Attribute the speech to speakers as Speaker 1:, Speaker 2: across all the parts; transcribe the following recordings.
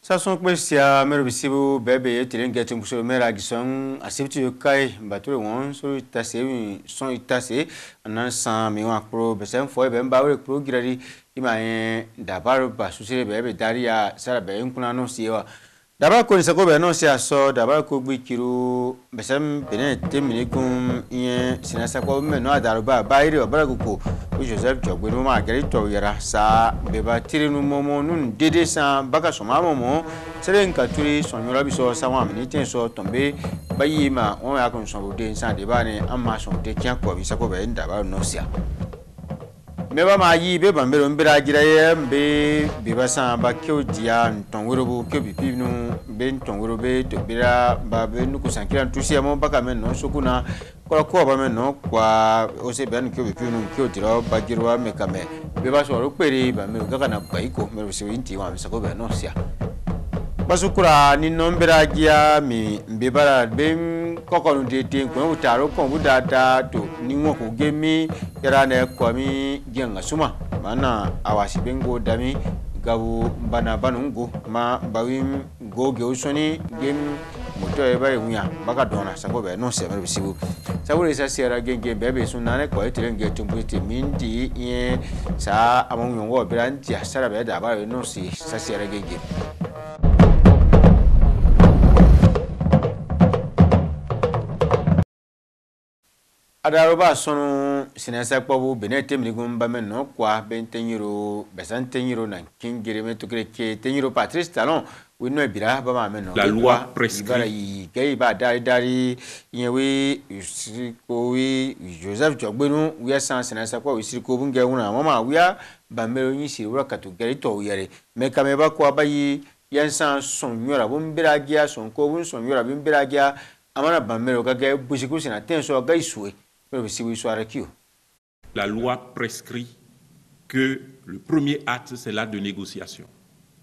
Speaker 1: sasun kpe sia mɛri bi sibu bɛɛ bɛ tiri kɛ tun muso mɛra gisɔn a sibi ti yo ka ye batore wɔn so ita se mi sɔn ita se ana san mi wɔn bɛsɛ fɔ ye bɛ n wele kporo gira di i ma ye dabaro ba susire bɛɛ bɛ dari ya sara bɛɛ n kunna n'o wa dabaa ko nisɛko bɛ n'o si a sɔ dabaa ko gbi kiro bɛsɛm bene te mini kun iye sinasakɔ mɛ n'o adaruba bayiri o barako ko o joseph jɔgbe numu a gɛrɛ tɔw yɛrɛ sa bɛba tiri nu mɔmɔ nu dede san baka sɔn maa mɔmɔ sɛbɛn ka turi sɔnyɔrɔ bi sɔ sanwó amini tɛ sɔ tɔnbe bayi ma wɔn y'a kun sɔn o den san de mbeba maayi be bambero mbera jiraye mbe beba san ba kyo dia ntongwerobo kyo bipinu be ntongwerobe to bera ba be nuku sankira ntusia mo baka men no sokuna kɔrɔ kó ɔbɛ mɛ nɔ kpa ose bɛn kí o bɛ fi nu kí o dirɔ bajiri wa mɛ kamɛ bɛɛ b'a sɔrɔ o kpere bɛn o gaka na gba i ko mɛ o sɛbɛn ti wa mɛ sago bɛn n'o sia. basukura ni nɔnbera diya mi nbɛbara bɛ n kɔkɔnu de den kɔn o nin ko gemi irane kwami jenga suma mana awasi bengo dami gabu bana banungo ma bawim goge usoni gemi moto ye ba ye wuya baka dɔnna sago bɛ n'o sɛbɛn bɛ segu sabu de sa sera genge bɛɛ bɛ sun naani kɔ e tere genge tun bɛ ten min di i sa a ma ɲɔgɔn bɛɛ la n diya sara bɛɛ da a b'a ye n'o se adaroba sõnu sẽn na sakpabo be ne tɩ be n tɩ yĩro bɛsa n me tɩ kreke tɩ patrice talon wẽnno a bira bã maame no bara yiga y baa daari daari yẽ wɩ sirko wɩ joseph jogbenu wɩa sã sẽn na sakpa wɩ sirko bõn gɛ wẽna wãma wɩa bãmbero yĩ sɩd wɩra ka kame ba koa ba yɩ yɛn sã n sõn yõra bõn bɩra gɩa sõn ko bõn sõn yõra bõn bɩra gɩa a mana bãmbero ka gɛ bʋsgu
Speaker 2: La loi prescrit que le premier acte, c'est l'acte de négociation,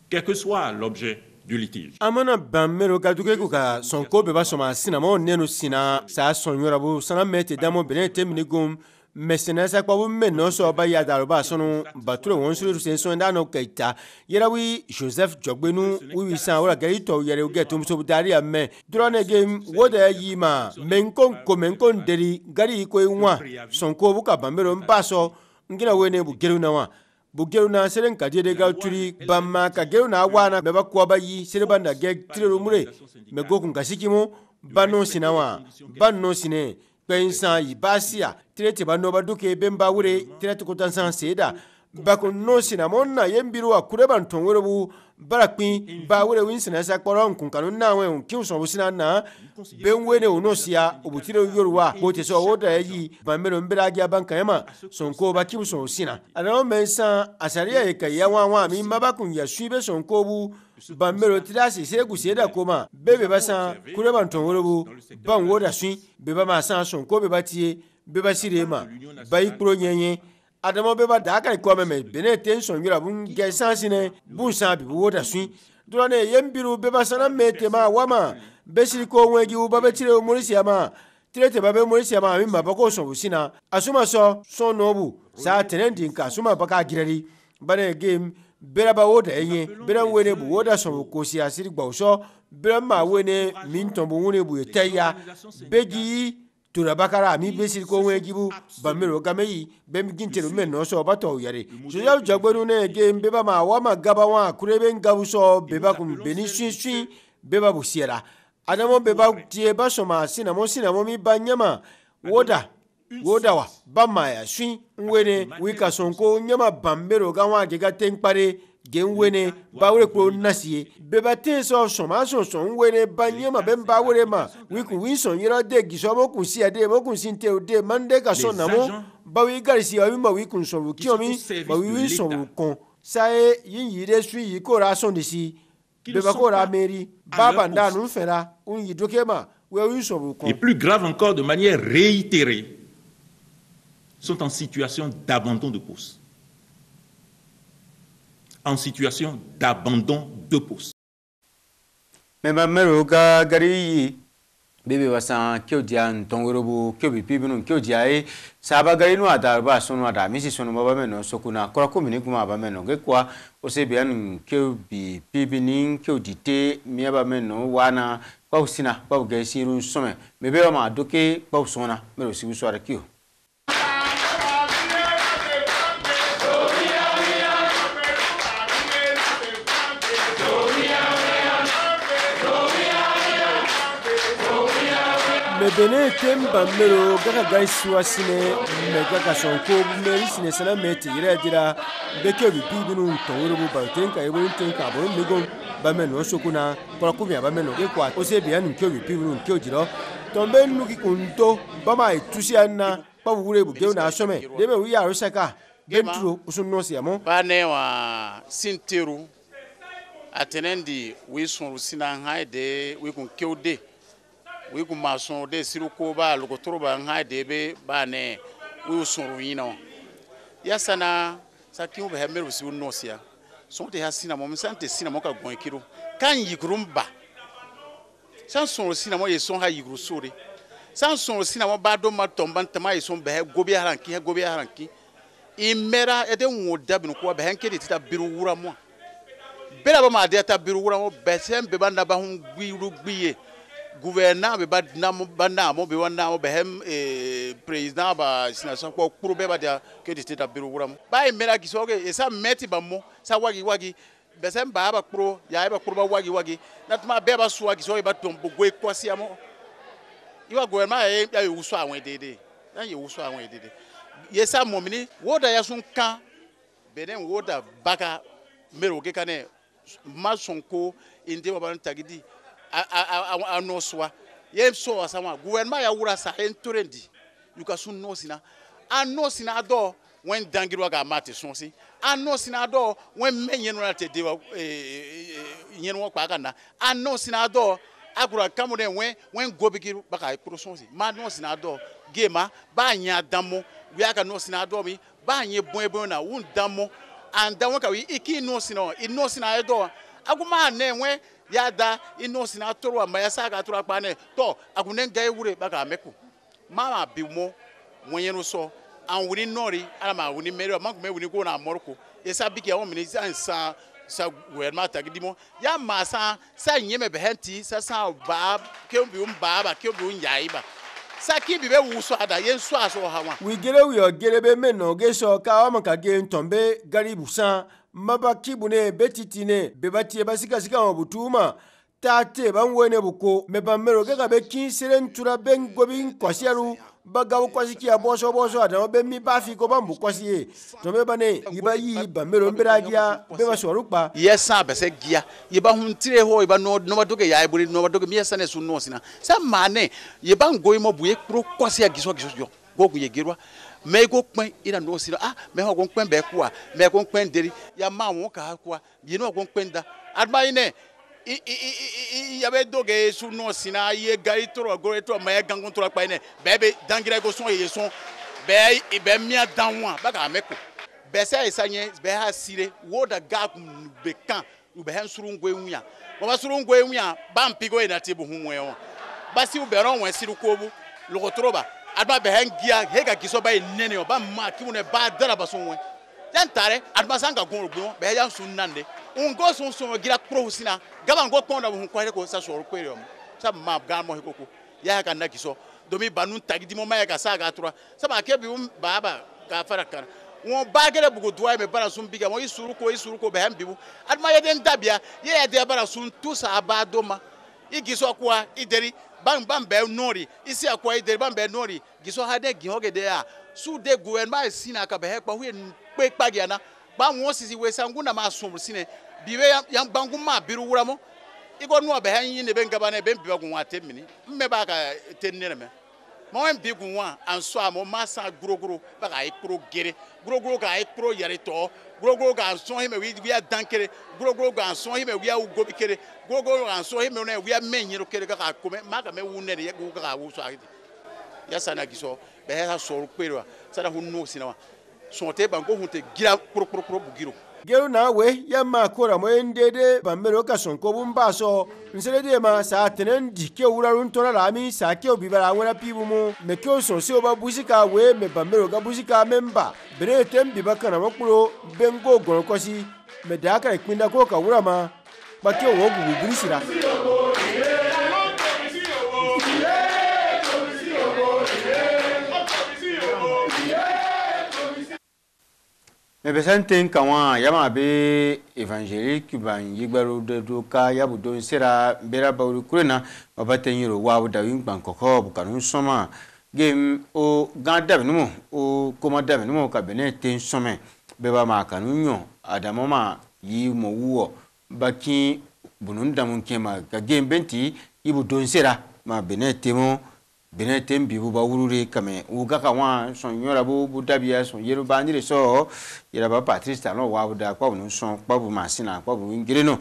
Speaker 2: quel que soit l'objet du litige.
Speaker 1: mesinɛsa kpɔbu meno sɔ ba yadaroba sunu baturo wɔn suru sen sɔn dano kɛta yɛrɛwi joseph jɔgbenu wiwi san wala gɛri tɔw yɛrɛ gɛ tumuso dari a mɛ dɔrɔnɛ ge wo de yi ma mɛ nko nko mɛ nko nderi gari ko ye wa sɔnko bu ka banbero n ba sɔ n kina wele bu geru na wa bu geru na sere ka je de ka turi bama ka geru na wa na bɛba kɔba yi sere ba na gɛ tirerumure mɛ go kun ka sikimu ba n'o sina wa ba n'o sinɛ kpɛn san yi baasiya tere teba nɔba duke benba wure tere tukutan san seeda bakunno sinamonna yen biri wa kureban ton werebu barakpin ba were win sinasa kpɔrɔ nkun kanu nawe un kiw sɔn busina na ben wene o n'o siya o bu tire yoru wa o te sɔ o yi bamero n bera agiya ban kanyama sɔn ko ba kiw sɔn o sina adama mɛn san asariya ye ka ya wan wan mi maba kun ya su ibe ko bu bamero tirasi segu seda koma be be ba san kureban tɔn werebu ban wo da be ba ma san sɔn ko be ba tiye be ba sire ma ba yi kuro ɲɛɲɛ adama be ba daa kari kuame me bene ten son yura bun gai sansi ne bun san bi wo da sun dura ne yen biru be ba sana me te ma wama be siri ko wegi u ba be tire morisi ama tire te ba be morisi ama mi ma ba ko son busina asuma so son nobu sa tenen din ka asuma ba ka girari bane game bera ba wo da enye bera wene bu wo da son ko si asiri gbawo so bera ma wene min ton bu wune bu ye teya beji turabakara mi besiri ko ŋun ejibu bamiro gameyi bɛn gintenu mɛ nɔsɔ ba tɔw yɛre sojalu jagbenu ne ge beba ma awa ma gaba wa kure be gabu sɔ beba kun beni suin suin beba bu siyɛra adamo beba tie ba sɔma sinamo sinamo mi ba ɲɛma woda woda wa ba maya suin n wene wi ka sɔn ko ɲɛma bambero ka wa ge ka ten kpare genwene bawure kpo nasiye beba so sɔ sɔnma sɔnsɔn nwene ba ɲɛma bɛ bawure ma wikun winsɔn yɛrɛ de gisɔ mokun si ade mokun si te o de mande ka sɔn namo bawi garisi awi ma wikun sɔn wu kiyɔn mi bawi winsɔn wu kɔn saye yin yi de su yi ko ra sɔn de si ba ko ra meri baba nda nu fɛra n yi doke ma wɛ winsɔn wu kɔn. et
Speaker 2: plus grave encore de manière réitérée sont en situation d'abandon de poste en situation d'abandon de poste.
Speaker 1: Mais ma mère, gari yi bebe wasan kyau diya n tɔngorobo kyau bi pibi nu kyau diya ye nu ada sunu ada sunu ba ba sokuna kɔrɔ ko mini kuma ba mɛnɔ ke kuwa o se biya pausina, kyau bi pibi ni kyau mebe ma doke kpaw sɔnna mɛlo sigi suwara me bene temba mmero gaka gaisuwa sine me gaka sonko meri sine sana me te yira dira beke bi bi nu tawuru bu bantin ka ibu tin ka bo mi gon ba me no sokuna kola ku mi ba me no ke kwa o se bi anu ke bi bi nu ke ojiro tombe nu ki kunto ba ma itusi anna pa wure bu ge na asome de be wi arusa ka benturo usun no se mo
Speaker 2: ba ne wa sinteru atenendi wi sun rusina haide wi kun kew ode wi gu masun de siri ko ba luguturu ba ha de be ba ne wi u suru yina ya sana sa kiu be hemeru si un nosia son te hasina mo msante sina mo ka gon kiro kan yigrum ba san suru sina mo ye son ha yigru sore san suru sina mo ba do ma tomba ntama ye son be gobi haranki gobi haranki imera ede wo dabin ko be hanke de tita biru wura mo bela ba ma de ta biru wura mo be sen be ba na ba hun gbiru gbiye eh. gouvernant bɛ ba nam ba namo bɛ wa namo président ba sinasɔn kpɔ kpuru bɛɛ ba diya ke de tɛ da biro wura ba ye mɛra kisɛ oke esa mɛti ba mɔ sa wagi wagi bɛsɛ ba ba kpuru ya ba kpuru ba wagi wagi na tuma bɛɛ ba suwa kisɛ oke ba tɔn bo goe kɔsiya mɔ i wa gouvernant ye ya ye wusu awon ye dede ya ye wusu awon ye dede yesa mɔmini wo ya yasun kan bɛnɛ wo baka mɛri o ke kan dɛ ma sɔn ko ba n tagi anɔsua yɛsɔwa gouvernement ya wura sa en torendi sun a nɔsina dɔ wɛn dangirwa ka ma te sɔnsi a nɔsina dɔ wɛn mɛ ɲɛnɛma te dewa ɲɛnɛma kpa ka na a nɔsina dɔ agura kamune wɛn wɛn ka baka kuro sɔnsi ma nɔsina dɔ gema b'a nya u y'a ka mi b'a na damo ka i ya da ino sina toro wa maya saka toro akpane to akune ngai e wure baka meku mama bi mo mwenye no so anwuni nori ala ma wuni meri ma kume wuni ko na morko esa bi ke omini san sa sa werma tagdimo ya ma sa sa nyeme behenti sa sa ba ke bi um ba ba ke bi un yaiba saki bi be wusu ada ye nsu aso ha wa
Speaker 1: wi gere wi o be me no ge so ka o ma ka ge ntombe garibu san mabakibune betitine be batie basikasikama butuma tate banwene buko me bamelo keka be kinsele ntura be ngobi nkwasi alu bagabu kwasi kia boso boso atamo be mi bafiko bambu kwasi ye tome bane
Speaker 2: yiba yi bamelo mbera gia be basoru kpa yesa bese gia yiba huntire ho yiba no no badoke ya ibuli no badoke mi yesa ne su no sina sa mane yiba ngoyimo buye kro kwasi ya giso giso jo gogu yegerwa mɛ iko kpɛn ina nɔ si la ah mɛ hɔ ko kpɛn bɛ kuwa mɛ ko kpɛn deri ya ma ŋun ka kuwa yen hɔ ko kpɛn da adama yi nɛ i i i i yabe doge su nɔ sina i ye gari tɔrɔ goro tɔrɔ mɛ gangun tɔrɔ kpa yi nɛ bɛɛ bɛ dangira ko sɔn ye sɔn bɛɛ bɛɛ miya dan wa bɛ k'a mɛ ko bɛɛ sɛ ayisa ɲɛ bɛɛ y'a sire wo da ga kun bɛ kan u bɛ hɛn surun goye ŋuya o ma surun goye ŋuya ban pigo yi na te bu hun ŋuya wa basi u bɛrɛ wɔn siri kobu lɔgɔtɔrɔba adama bɛ hɛn giya he ka kisɔ ba ye nɛnɛ o ba ma kimu nɛ ba dara ba sɔn wɛ yan tare adama san ka gɔn o gbɔn bɛ yan sun nan de n ko sun sɔn o gira kuro sina gaba n e ko kpɔn na n ko ko sa sɔrɔ ko yɛrɛ sa ma gan mɔ e ko ko ya ka na kisɔ domi banu tagi di mo ma ya ka sa ka tura saba ke bi ba ba ka fara kan wọn bá gẹlẹ bugu duwa mɛ bara sun bi ka wọn i suru ko i suru ko bɛ hɛn bibu adama yɛ den dabiya yɛ yɛ dɛ bara sun tu sa a ba do ma i kisɔ kuwa i deri ban ban bɛ nɔɔri isi akɔ edere ban bɛ nɔɔri gisɔ ha de gihɔ a su de gouvernement esi na ka bɛ hɛ kpa hu ye kpe kpa gya na ba ŋɔ sisi we sa ŋuna ma sɔn sine bi be yan gbangu ma biru wura mo ikɔ nua bɛ hɛ yi ne bɛ n gaba ne bɛ n biba gun wa te mini n bɛ b'a ka te ne mɛ mɔgɔ in bi gun wa an sɔ a mɔ maa san gorogoro bɛ k'a ye koro gere gorogoro k'a ye koro yɛrɛ guroguro ga sɔn hime wi wiya dan kere guroguro ga sɔn hime wiya gobi kere guroguro ga sɔn hime ne wiya mɛ nyero kere ka ka kome ma ka mɛ wu ne de ko ka ka wu sɔ akiti yasa na gisɔ bɛɛ ha sɔrɔ kpe wa sara hu n'o sinɛ wa sɔn tɛ ban ko hun tɛ gira kuro kuro kuro
Speaker 1: bugiro. geru na we ya ma kora mo ende de ba mero ka son ko bun ba so nsere de ma sa tenen di ke wura run tora la mi sa ke obi bara wora pi bu mu me ke so se oba buzika we me ba mero ga buzika memba bere tem bi ba kana makuro bengo gon kosi me da ka ipinda ko ka wura ma ba ke wo gugu birisira mebesente kawa yama be evangelique ban yigbaro dedo ka yabudo sera bera bawri kurena babate yiro wawu da yin ban koko bukanu soma game o gan dabinu o koma dabinu ka bene ten some beba ma kanu nyo adamo ma yi mo wuo bakin bunun damun kema ka game benti ibudo sera ma bene temo bene tembi bu bawurure kame uga ka wa son yora bu bu dabia son yero ba ndire so yera ba patrice talon wa bu da kwa bu son kwa masina kwa bu ngire no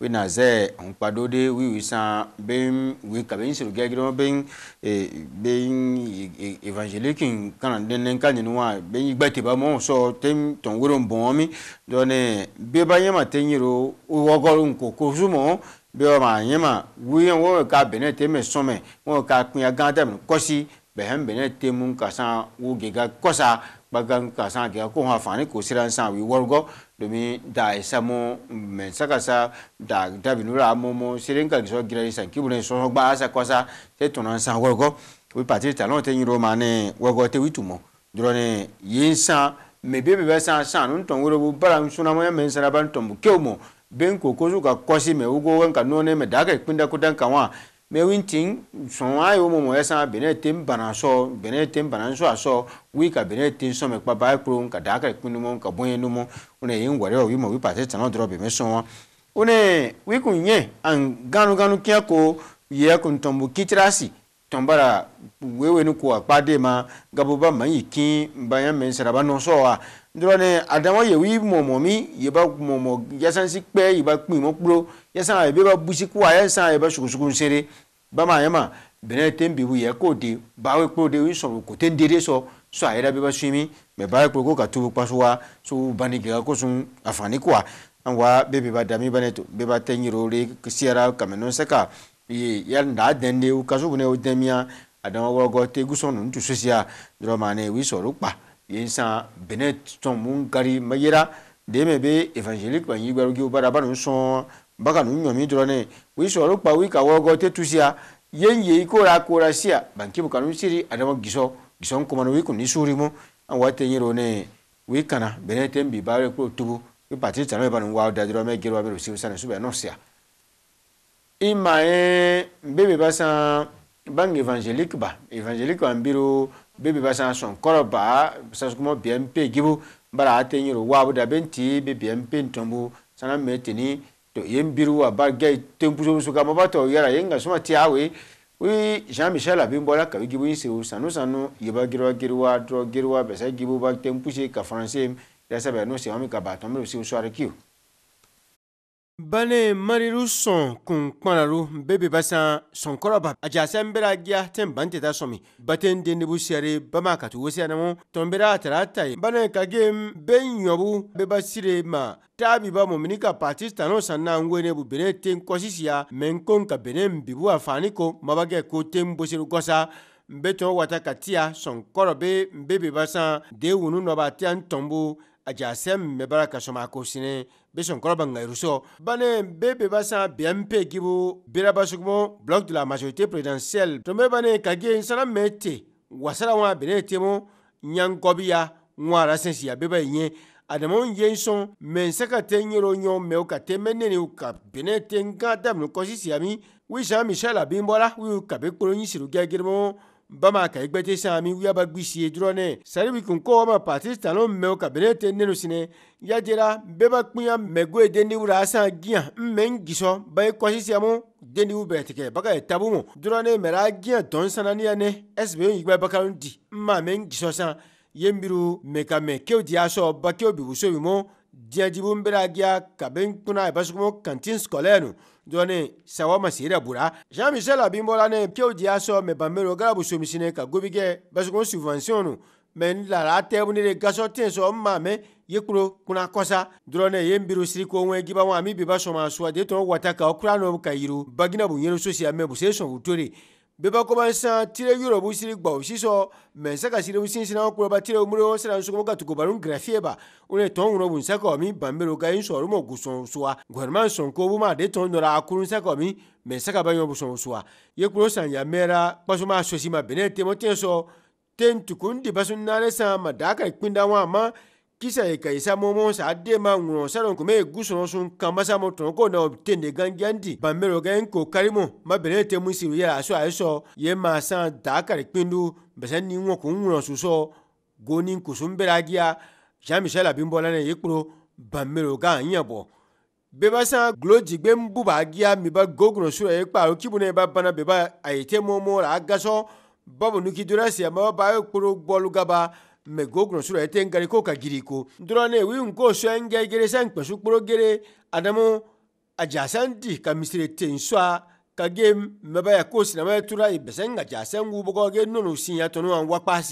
Speaker 1: we na ze on pado de wi wi san bem wi ka ben siru gegro ben e ben e, evangelique kan den nen kan ni wa ben igbete ba mo so tem ton woro bon mi do ne be ba yema tenyiro wo goro nko ko zumo bɩ ma yẽma wɩ wo ka be ne teme sõme wo ka kpĩa gã tame n kɔsi bɩ sẽn be ne tem n ka sã wo gega kɔsa gbaga ka sã gega ko sã fãa ne kosɩra n sã wɩ da esa mo da da binura mo mo sirin ka giso gira isa ki bune so gba asa kosa te tona san wogo wi pati ta lon te nyiro ma ne wogo te wi tumo dro ne yin san me bebe be san san nun ton woro bu bara nsuna mo me san ban ton ben kokosu ka kɔsi mɛ wogo wɛn ka nɔɔnɛ mɛ daa ka kpinda kudan kan wa mɛ wintin sɔn a ye o mɔmɔ ɛsan bɛnɛ ten bana sɔ bɛnɛ ten bana sɔ a sɔ wi ka bɛnɛ ten sɔ mɛ kpaba ye kpolon ka daa ka kpindu mɔ ka bɔnyɛ nu mɔ o ne ye n wɛrɛ o wi mɔ wi paase tana dɔrɔn bɛnɛ sɔn wa o tɔnbara wewe ko a de ma gaboba man yi kin bayan mɛ saraba nɔsɔ wa ndrone adamo ye wi momo mi ye ba momo yasan si pe ye ba pin mo pro yasan ye ba busi ku aye san ye ba sukusuku nsere ba ma yema bene tembi wi ye ko de ba we pro de wi so ko ten dire so so aye da be ba swimi me ba ko ko ka tu pa wa so ba ni ga sun afani kwa an wa be be ba da mi bane ba ten yiro re siara kamenon seka ye ya nda den de u ka so ne o demia adamo wo go te yin san bene tɔn mun kari ma yera deme evangelique ba yigbaro gi obara ba nu sɔn baka nu ɲɔmi dɔrɔn ne o yi sɔrɔ kpa o yi ka wɔgɔ te tusiya yen ye i kora kora siya banki bu kanu siri adama gisɔ gisɔ kɔmana o yi kun ni suri mu an wa te yero ne o yi kana bene te bi ba yɛrɛ kuro tubu o pati tanu ba nu wa da dɔrɔn mɛ gero a bɛ o siri sani subɛ n'o siya i ma ye n bɛ bɛ ba san banki evangelique ba evangelique ba n biro. bebe ba sãn sõn korba sãn sʋkmã bɩa n gibu bara a tɩ yẽro waabo da bɩ n tɩ bɩ bɩa n pe n tõmbu sãn na me tɩ ni tɩ yen bir wa ba gɛ tempusom sʋkama ba tɩ yara yenga sõma tɩ yaa we wi jean michel abin bɔla ka bi gibu yĩse sãnu sãnu yeba girwa girwa dɔ girwa bɛsa gibu ba tempuse ka fãrãnse yasɛbɛ no sẽwãmi ka baa tõmd b sɩu soare kiu bane mariru sɔn kun kpanaru bebe basa sɔnkɔrɔba ajasan bera giya ten bante ta sɔmi baten den debu siyare bama katu wosiya namo tɔn bera atarata ye bane ka gem be ɲɔbu beba sire ma taabi ba mɔmini ka pati tano sanna wene bu bene ten kɔsisiya mɛn kon ka bene bibu a fani ko mabagɛ ko ten bosiru gɔsa n be tɔn wata ka tiya sɔnkɔrɔ be n bebe basa de wunu nɔba tiya n tɔnbu ajasɛ mɛbara kasɔma ko sini be sẽn-koalbã n rusɔ bane be be ba sã n pe gibu bɩrabasugmo bloc de la majorité présidentielle tõnd be bane ka geen sã na me te wasara wã be ne temo yãng gob ya wãara sẽn sɩ ya be ba yẽ adama n yen sõn n sẽka tɩ n yẽro yõ me ka tɩ me ka be ne n gã damd n kõ sɩsɩyami jean michel abimboala wɩ ka be kporo yĩsd gɛgɩdmo bama ka i gbɛte sãn mi wiaba gbisi ye durɔ ne saribi kun ko wama patista lo mɛ o kabine te nenu sine ya jera beba kpiya mɛ goye dendiwu ra sãn giya n e mɛ e n gisɔ ba ye kɔsisiyamu dendiwu bɛtigɛ baga ye tabu mu durɔ ne mɛra a giya dɔn sananiya ne ɛsibe n yigbɛ bakalu di n ma mɛ n gisɔ sãn ye miru mɛ ka mɛ keo diya sɔ ba keo bi wuso bi mu diadibu nbelagia kabe nkpuna ibasukumu kantin scolaire dɔɔni sawa masira bura jean michel abimbola ne kew diya sɔ mɛ banbero galabu somisine ka gobi kɛ basukumu subvention nu mɛ n lara tɛbu ne de gasɔ ten sɔ n ma mɛ yekuro kuna kɔsa dɔrɔnɛ ye n biro siri ko ŋɛ giba ŋɔ ami biba sɔma suwa de tɔn wata ka o kura nɔ ka yiru bagina bu yɛrɛ sosi amɛ bu se sɔn u to bɛɛ ba kɔba sãn tɩra yorobu sɩd gbao sɩsɔ mɛn saka sɩd m sĩnsẽna wã kʋraba tɩra muro sẽn na n sõgm ka tɩ gobarun grafɩɛba rẽ tõnd wũno bũmb saka wame bãmbero ka yẽ soormã gʋ-sõo sʋa goarmã n sõng koobu maa dee tõnd nora a kʋrũ saka wame mɛn saka ba yõob sõo sʋa yek-pʋro sãn yaa mɛɛra kpãsma ma bene tɩ mo tẽesɔ tẽn tɩ kũn dɩ basũn naare sã ma daakar kpĩnda ma kisa e kai sa mo sa de ma ngro sa ron kume gusu no sun kan ma sa mo ton ko na obtende gangiandi ba mero gan ko karimo ma bere te mu si ya aso aso ye ma san da kar pindu be san ni won ko ngro su so goni ko sun beragia jean michel abimbola ne yipro ba mero gan yan bo be ba san glo jigbe mbu ba gia mi ba gogro su e pa o kibu ne ba bana be ba ayete mo mo ra gaso babu nuki durasi ma ba ba e kporo gbolu gaba megogro sura ete ngari ko kagiri ko ndurane wi nko so enge gere san kpesu kporo gere adamu ajasan di ka misire ten soa ka ge meba ya ko sinama ya tura ibesen ga jasan bogo ge nonu sin ya tonu an wakpa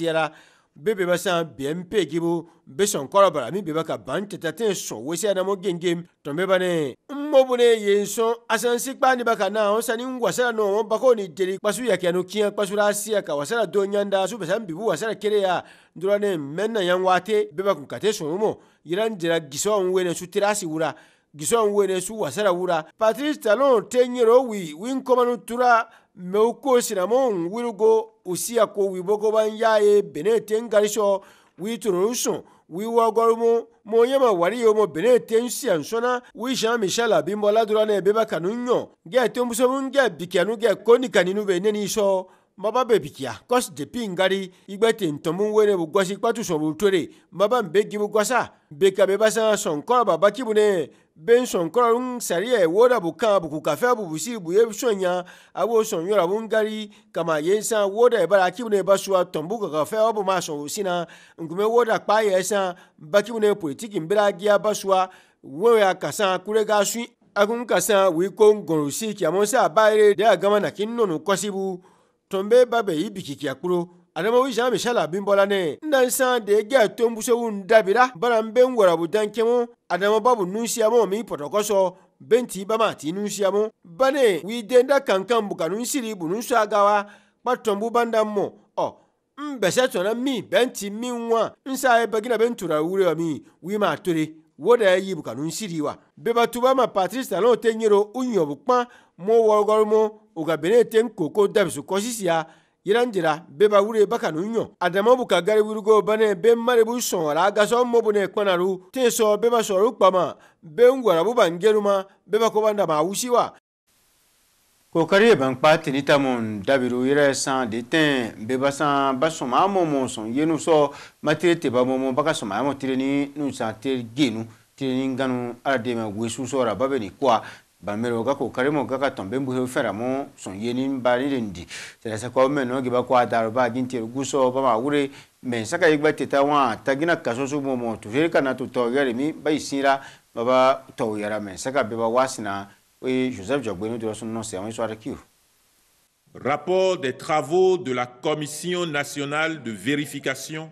Speaker 1: bebeba sã bɩm peegibu bɩ sõn kɔlbra mi beba ka bãmb tɩ t'a tẽn sõ wesɛɛdãmo gengem tõnd beba ne n mobu ne yen sõ a sã n sik kpaa neba ka naagõ sã ne n wasara noomõ bako ni deli kpasu yak yanu kẽa kpasura a sɩya ka wasara do yãnda sũ be sã n bibu wasara kere yaa dora ne n mɛn na yãng waate beba kũ ka te sõmemo yɩra n dera gisao n wene sũ terasi wura gisao n wene sũ wasara wura patrice talon tɩ yẽro wi wɩn kõma nu tura mewko sinamon wilgo usiya ko wibogo ban yaye bene ten garisho wi turunsun wi wagorumu mo yema wari yo mo bene ten siyan sona wi jean michel abimbola durane beba kanu nyo ge te musomu ge bikenu ge koni kaninu be neni so maba be bikiya. kos depi ngari igbe te ntomu were bu gwasi patu so bu tore maba mbe gibu gwasa be ka be basa son ko baba kibune ben sõn korar n sariya woda bu kã bu ku kafa bu bu sir bu yeb a wo sõn yõra bun gari kama yen sã woda y bara kibne basua tõm bu ka kafa bu ma sõn sina n kume woda kpa yɛ sã bakibne politiki n bira gia basua wẽwya ka sã kurega sũ akun ka sã wi ko n gõro sir kiamo sã a baare de a gãma na kẽ n nonu kɔsibu tõmbe ba be y biki kia kuro adamawa zãame shala bĩn ne n na n sã n dee gɛɛ tombuso wun dabira bara n be n wɛra bu dãn kẽmo adama ba bu nunsiyamõ mi pɔtɔkɔsɔ ben tɩ y bãmba tɩ y nunsiyamõ bane wɩ deenda kãn-kãn bu ka nunsiri bu nunsoaga wa kpa tõmbu bãnda n ɔ n bɛsɛ tõna mi bɛn mi n wã n saa ye bagina ben tura wure mi wɩ maa tore woda ye yibu ka nunsiri wa bebatuba ma patrice talon tɛ yẽro n yõbu kpã mo wɔlgɔlmo uga bene ten koko dabisu kɔsisiya yiranjira beba wure bakanu ɲɔ adamabu ka gari wurigo bane be maribu sɔnra gasɔ mobu ne kpanaru te sɔ beba sɔru kpama be ngwarabu ban geruma beba koban dama wusi wa kokari ye bankpa tini tamu dabiru yɛrɛ san de tɛn beba san ba sɔma mɔmɔ sɔn yenu sɔ matire teba mɔmɔ baka sɔma yamɔ tireni nu san tere genu tireni ganu ala de ma wesu sɔra ba bɛ nin kuwa bamere okako karimo kakatombe mbuhe uferamo sonyeni mbali lendi serasa kwa meno giba kwa daro ba ginti ruguso ba magure mensa ka igba teta wa tagina kaso su momo tu jerika na tu toyere mi ba isira baba toyera mensa ka beba wasina e Joseph Jogbenu de son
Speaker 2: nom c'est un histoire qui Rapport des travaux de la Commission nationale de vérification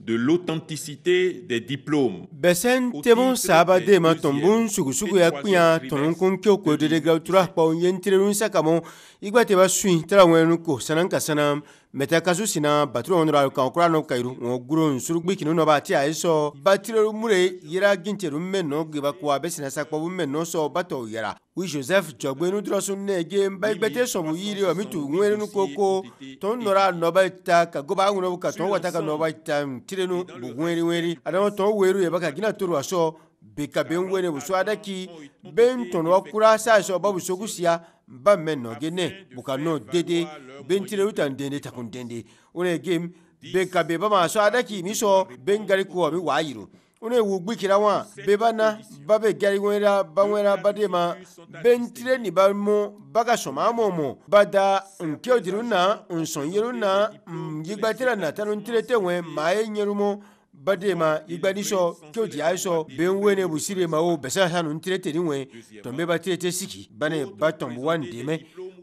Speaker 2: de l'authenticité des diplômes. Besen
Speaker 1: tebon saba de ma tombun sugu sugu ya kuya tonun kun kyo ko de de gautura pa yen tirun sakamon igba te ba suin tara wenu ko sanan ka sanam mɛtɛ kasu sina batiri wɔn nɔrɔ kan kura nɔ kayiru wɔn guro surugbi kinu nɔ ba ti a ye batiri mure yira ginteru mɛ nɔ geba ko a bɛ sina sakpɔbu mɛ nɔ sɔ batɔ yɛra wi joseph jɔgbenu dɔrɔsun nɛge nbayigbɛte sɔmu yiri wa mitu ŋwɛrɛnu koko tɔn nɔra nɔba ta ka goba aŋunɔ ka tɔn wata ka nɔba ta tirenu bu ŋwɛri ŋwɛri adama tɔn wɛru yɛ ba ka gina toru wa sɔ bika ben wɛrɛ muso adaki ben tɔnɔ kura saa ba muso kusiya ba mɛn nɔ ge nɛ buka nɔ dede bentire utan dende takun dende une gem be kabe ba ma so adaki mi so ben gari ko mi wa yiro une wu gbi kira wa be ba na ba be gari wera ba wera ba de ma bentire ni ba mo ba ka so ma mo mo ba da nke odiru na nson yiru na mm, yigbatira na tanun tire te wen ma e nyeru mo badema igbadisɔ kyoti ayisɔ benwe ne busire ma wo bɛsɛ hanu ntirete ni wɛn tɔnbe ba tirete siki bane ba tɔnbu wa nin dɛmɛ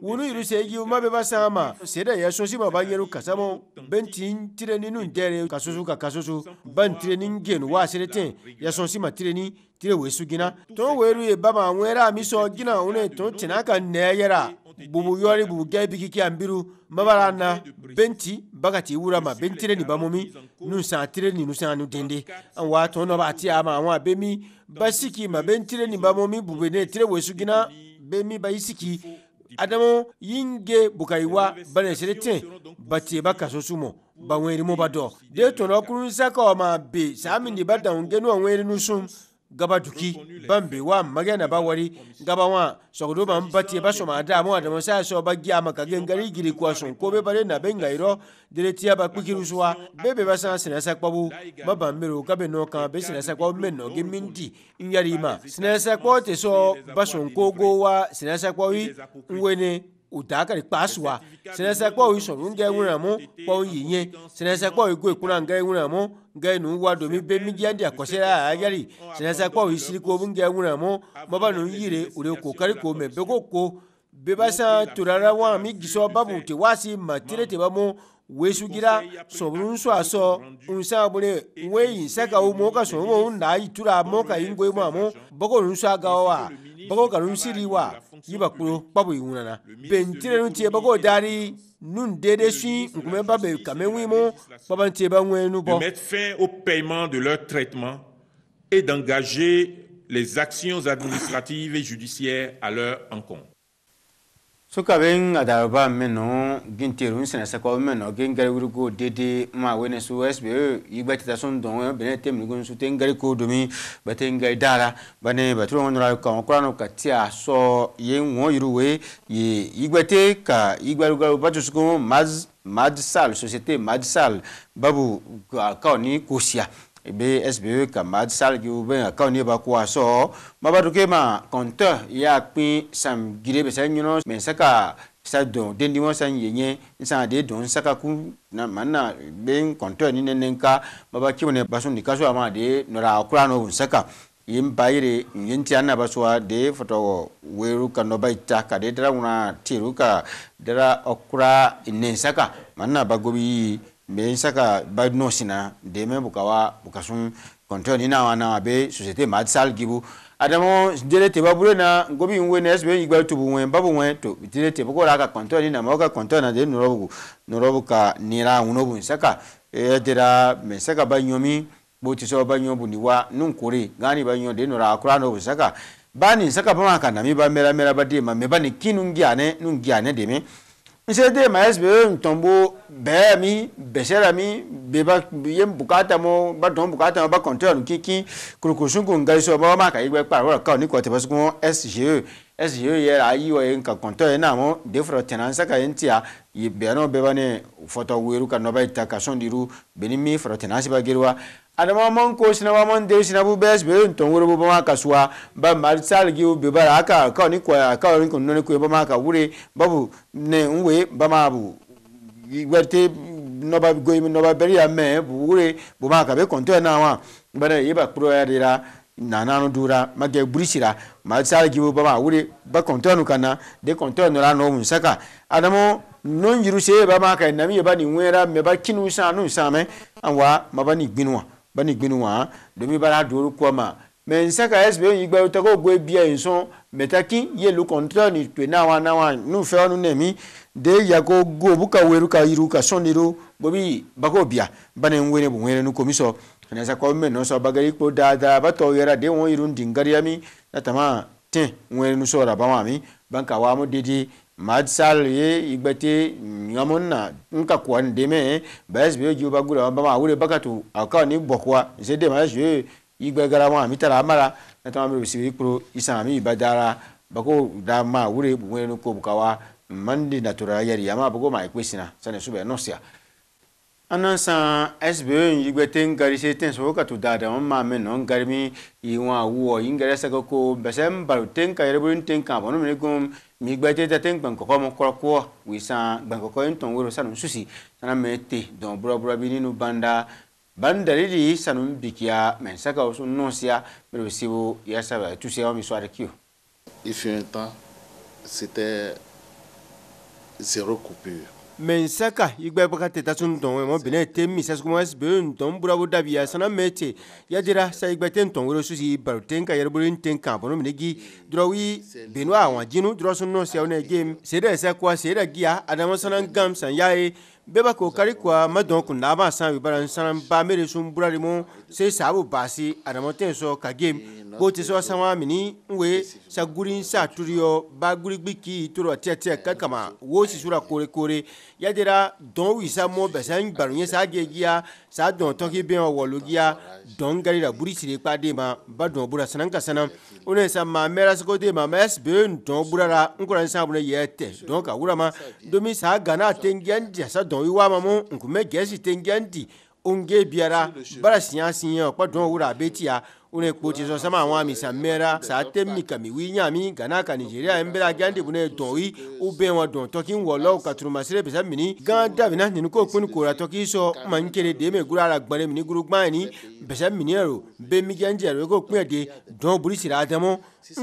Speaker 1: wunu yiru seegi ma bɛ ba sanga ma seda yɛ sɔsi ma ba yɛru kasamɔ bɛnti tire ni nun tɛre ka soso ka ka soso ban tire ni genu waa sere tɛn yɛ sɔsi ma tire ni tire wesu gina tɔn weru ye bama ŋwɛra mi sɔ gina wune tɔn tena ka nɛɛ yɛra bubu yori bubu gɛbi kiki ambiru mabara na benti bagati wura ma bentire ni bamomi nu san tire ni nu san nu dende an wa tɔn nɔ ba ti a ma awon bemi mi basiki ma benti re ni bamomi bube ne tire wesu sugina bemi mi ba isiki adamu yinge bukayiwa banesere ten batie ba kaso sumo ba wɛrimo ba dɔ de tɔnɔ kurun saka ma be saa min de ba dan genu a wɛrinu sun. gaba duki bambe wa magya na ba wari gaba wa sogdo ba mbati ba soma da mo da sa so ba gya maka gengari giri kwa son ko be bare na benga iro dire tiya ba kukiru suwa bebe ba sa sina sa kwabu ma ba mero ka be no ka be sina sa kwabu men no giminti inyari ma sina sa kwa te so ba son ko go wa sina sa kwawi ngwene udakari kpasuwa senese kpɔ oyi sɔrɔ ŋgɛ ŋuna mu kpɔ oyi nye senese kpɔ oyi go ikuna ŋgɛ ŋuna mu ŋgɛ nu wa domi be mi diɛ ndiɛ kɔsɛ la ayari senese kpɔ oyi siri ko ŋgɛ ŋuna mu mɔba nu yire o de ko kari ko mɛ bɛ ko ko beba san tora la wa mi gisɔ babu tewasi waasi ma tere te weesugila sobulu nswaso unsabule nweyinsaga-u moka nnaayitula ingo amo boko nunnswagawa boko ga nunsiliwa yibakulo kpabwing'unana nti e boko dari nun dede swi nkume ba be mettre
Speaker 2: fin au paiement de leur bo et d'engager les actions administratives et judiciaires à leur encontre.
Speaker 1: suka bin adarba meno gintiru sene sako meno gin gari wurgo dede ma wene su sbe yigba tita sun don bene tem nugun su ten gari domi baten gari dara bane batro won ra ko kurano ka ti aso ye won yiruwe ye yigba te ka yigba rugo batu suko maz madsal societe sal babu ka ni kosia e be sbe kamad salgi u be akaw ni ba kuwa so mabadu ke ma konta ya pin sam gire be sa nyuno men saka sa don dendi won san yenye nsa de don saka ku na manna be konta ni nenenka maba ki ne basun ni kaso ama de nora akura no saka yin bayire yin ti anna basuwa de foto weru ka no baita ka de dara una tiru ka dara okura ne saka manna bagobi be saka ba no sina deme bukawa bukasun konton ina wana be societe mad gibu adamo dele te babule na ngobi nwe na esbe igba tubu nwe babu nwe to dele te bukora ka konton ina maka konton na de norobu norobuka nira unobu saka e dera me saka boti so ba nyobu niwa nunkore gani ba nyonde nora akura no saka bani saka ba maka na mi ba mera mera ba ma me ba kinungiane nungiane de nsede maes be ntombo be mi besera mi be ba ye bùkátà mo ba don bùkátà mo ba control kiki kurukusun ko ngai so ba ma ka igbe pa ro ka ni ko te parce ko SGE SGE ye ra yi o en ka control e na mo de fro tenansa ka entia ye be no be ba ne foto weru ka no ba ita ka son diru be ni mi fro tenansa ba gerwa adama man ko sinaba man de sinabu bes be ton wuro bo ma kasuwa ba mar sal gi be bara aka ka ni ko aka ni ko noni ko ba ma ka wure babu ne nwe ba bu werte no ba go no ba beri ame bu wure bo ma ka be konto na wa bana ye ba pro ya dira nananu dura mage burisira mar sal gi bo ba ma wure ba konto nu kana de konto no ra no mun Adamu adamo non jiru se ba ka na mi ba ni nwera me ba kinu sa nu sa me anwa ma ba ni gbinuwa bani gbini wa, domi bala dooru kɔma mɛ nsaka ɛsibe yi gbɛ tɛgɛ o goe bia yen sɔn mɛtaki yelu kɔntɔn ni to na wa na wa nu fɛ nu nɛmi de yago go bu ka weru ka yiru ka sɔn de bobi bako bia bani n wele bu wele nu komi sɔ ɛnɛsɛ kɔ mɛ nɔsɔ bagari kpo daadaa batɔ yɛrɛ de wɔn yiru dingariya mi natama tɛn wele nu sɔrɔ a ba ma mi banka waa mo madsal ye igbete ngamonna nka kwa ndeme bas be ju bagura ba ma wure bakatu aka ni bokwa zede ma je igbe gara ma mi mara na ta mi bisi pro isa mi bako da ma wure bu wenu ko bukawa mandi natura yari ama bako ma ikwesina sane sube nosia anan san sbe yigbe ten gari ten so ka tu dada on ma men non gari iwa wo ingere sa ko besem baru ten ka yere burin ten ka bonu mi gum mi gbe te ten gban ko mo ko ko wi san gban ko en ton woro sanun susi sana me te don bro bro bi ninu banda bandari di sanun bikia men saka osu non sia me lo sibo ya sa ba tu sia on mi soare kio il fut un temps c'était
Speaker 2: zéro coupure
Speaker 1: men saka igbe baka tasun don we mo bine te mi sas kuma es be dabi ya sana mete ya jira sa igbe ten ton wero susi baro ten ka yero burin ten ka bono mine gi drowi beno awon jinu dro sun no se one game se de se kwa se adama sana gam san yae beba kokari kuwa ma dɔn kun laban san wi bara san ba mere sun burari mo se sabu baasi adamaden sɔ ka game ko te sɔ sama mini nwe sa guri sa turiyɔ ba guri gbi ki toro tiɛ tiɛ ka kama wo sisura kore kore yadira dɔn wi sa mɔ bɛsɛn baro ye sa ge giya sa dɔn tɔki bɛn wɔlo giya dɔn gari la buri siri kpa de ma ba dɔn bura sanan ka sanan o ne sa ma mɛra sogo de ma mɛ sbe dɔn bura la n kɔrɔ san bune yɛ tɛ dɔn ka wura ma domi sa gana ten gɛn jasa dɔn dɔn wiwa mamu nkume gɛɛsi te ngɛndi onge biara bara siya siya ɔkpɔ dɔn wura abetia une kpoti sɔsɛmɛ àwọn àmì sàmẹ́ra sàté mi kàmi wí nyàmí ghana ka nigeria ń bẹ́ra gánde bùnẹ́ dọ̀n wí ó bẹ́ẹ̀ wọn dọ̀n tọ́kí ń wọ̀ lọ́wọ́ kàtúrùmàsílẹ̀ bẹ̀sẹ̀ mìíní gán dàbínà nínú kó pín kóra tọ́kí sọ mà ń kéré dèémé gúra ara gbọ́nẹ́ mìíní gúrú gbáyé ní bẹ̀sẹ̀ mìíní ẹ̀rọ mi gẹ́ ń jẹ́ ẹ̀rọ kó pín ẹ̀dẹ́ sira dẹ́mọ́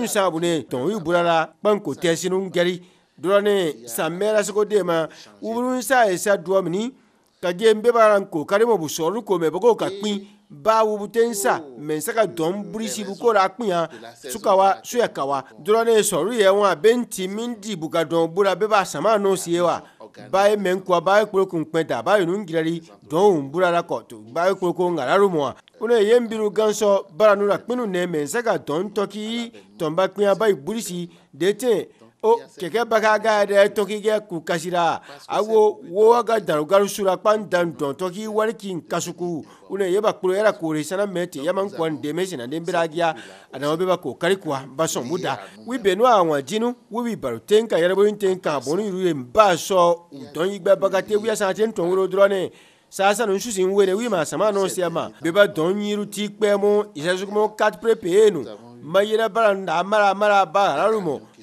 Speaker 1: ń sàn bùnẹ́ dọ̀n wí búra la kpọ́n kò tẹ́ sínú gẹ́rí dɔrɔ ne san mɛra sogo de ma wuburu sa esa duɔ mini ka je n bɛ baara ko kari mo bu sɔrɔ ko mɛ bɔgɔ ka kpi ba wubu te n sa oh. mɛ n sa ka dɔn burisi bu ko la kpi yan sukawa suya kawa dɔrɔ ne sɔrɔ yɛ wɔn a bɛ n ti min di bu ka dɔn bura bɛɛ b'a sama n'o si e e e ye wa ba ye mɛ n kɔ ba ye kolo kun kpɛn ta ba ye nu girali dɔn o bura la kɔ to ba ye kolo ko ŋararu mɔ wa wone ye n biru gansɔ baara nu la kpinu nɛ mɛ n sa ka dɔn tɔki tɔnba kpiyan ba ye burisi de ten o kɛkɛbaga ga yɛrɛ tɔgikɛ k'u kasira awo wo ga darugaru sura kpan dan dɔn tɔki wari k'i kasuku ye ba kulo yɛrɛ kore mɛ mɛti yaman kɔn dɛmɛ sinaden biragiya bɛ ba k'o kari kuwa basɔn da. wi bɛnu a wa jinu wi wi baro ten ka yɛrɛbɔyin ten ka bɔnu yuru ye ba sɔ u dɔn yigbɛbaga te wiya sana ten tɔn wolo dɔrɔn sasa nu susi wele wi ma sama nɔ siama beba dɔn yiru ti kpɛmu isɛsugumu katipere peenu mayɛrɛ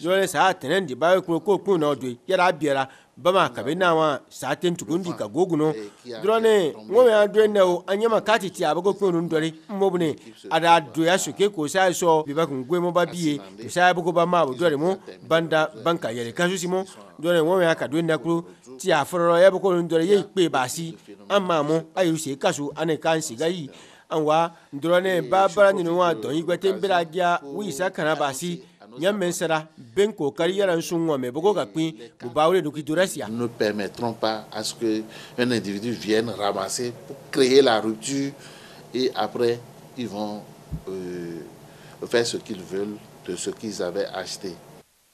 Speaker 1: lɔɔre saa tɛnɛ di ba kun ko kun na do yɛrɛ a biɛra bama kabi na wa saa ten tugun di ka gogu no dɔrɔne ŋo mi an do ne o an ɲɛma k'a ti ti a bɛ ko kun nu dɔri n mo bene a da doya soke ko saa sɔ biba kun goe mo bi ye o saa bɛ ko ba ma o dɔri mo banda ban ka yɛlɛ kasu si mo dɔrɔne ŋo mi an ka do ne kuro ti a fɔlɔ yɛ bɛ ko nu dɔri ye kpe baasi an maa mo a y'u se kasu ani k'an siga yi an wa dɔrɔne ba baara ɲini wa dɔn yi gbɛte diya u kana baasi. nyame sara benko kariyara nsungo me boko
Speaker 2: ka pin bu bawle do kidorasia nous ne permettrons pas à ce que un individu vienne ramasser pour créer la rupture et après ils vont euh, faire ce qu'ils veulent de ce qu'ils avaient acheté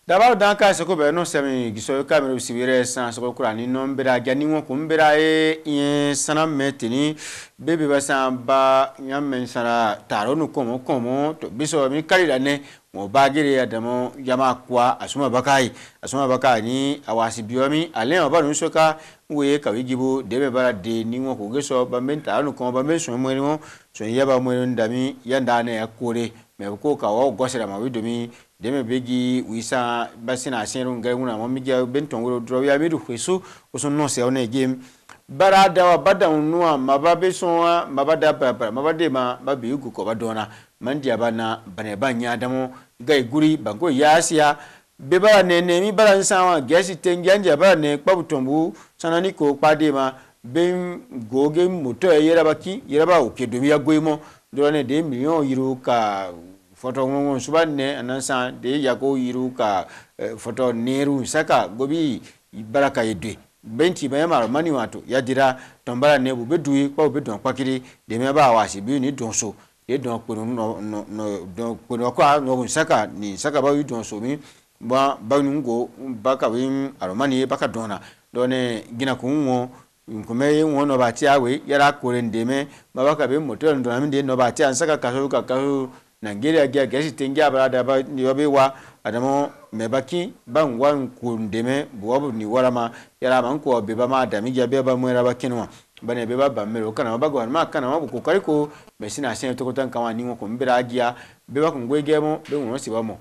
Speaker 1: dabaw dan ka seko bɛ no sɛmi gisɔ ka mi sibi yɛrɛ san seko kura ni nɔ nbɛra ja ni ŋo kun nbɛra ye iye sana mɛ teni bebe ba san ba ɲa mɛ sara taaro nu kɔmɔ kɔmɔ to bisɔ mi kari la nɛ mo bagire adamu jama kuwa asuma bakai asoma bakai ni awasi biyomi ale ma banu soka we kawi gibo debe bara de ni won ko geso ba men ta anu kon ba men so mo ni yaba mo ni ndami yanda na yakore me ko ka wo gosira ma widomi deme begi wisa basina sinru ngai una mo mija benton woro dro ya medu kweso oso no se one game bara dawa bada unua maba sonwa mabada papa mabade ma babi ugu ko badona mandia bana bane banya adamu gaye guri banko yasiya bebara nene mi bara nsan wa gesi tengyanja bara ne kpabu tombu sanani ko pade ma bem goge moto yera baki yera ba oke do ya goimo do ne de million yiru ka foto mo subanne anansan de ya go yiru ka eh, foto neru saka gobi baraka yede benti bayama mani wato yadira tombara ne bu bedui kwa bedon kwakiri de me ba wasi bi ni donso ye dɔn kpɛnɛ nɔ nɔ nɔ dɔn kpɛnɛ kɔ a ɲɔgɔn saka nin saka b'a yi dɔn so min ba baginu ko ba ka bi aromani ye ba ka dɔn na dɔɔni ginakun ŋɔ nkume ye ŋɔ nɔ b'a ti a we yala kore n dɛmɛ ba ba ka bi mɔtɔ dɔnna min de nɔ b'a ti a n saka kaso ka kaso nigeria gɛ gɛsi ten gɛ a bara daba yɔ bi wa adamu mɛbaki ba n wa n ko n dɛmɛ buwabu ni warama yala a ma n kɔ beba ma dami gɛ bɛɛ ba mɔ yɛrɛ ba kɛnɛ ma. bana be ba bammero kana ma bagwan kana ma ko kare ko be sina sen to ko tan kawa ni ngo ko mbira agia be ba ko ngwege mo be ngo si ba mo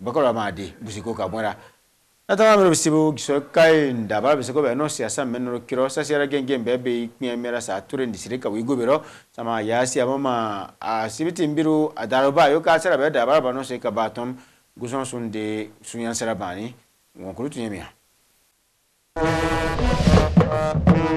Speaker 1: bakora ma de busiko ka mora natama mero bisibu giso kai ndaba bisiko be no siasa menoro kiro sa siara genge mbe be ikmia mera sa ture ndisirika wigobero sama yasi amama asibiti mbiru adaroba yo ka sara be dabara ba no se ka batom guson sunde sunyan sara bani ngonkuru tunyemia Thank you.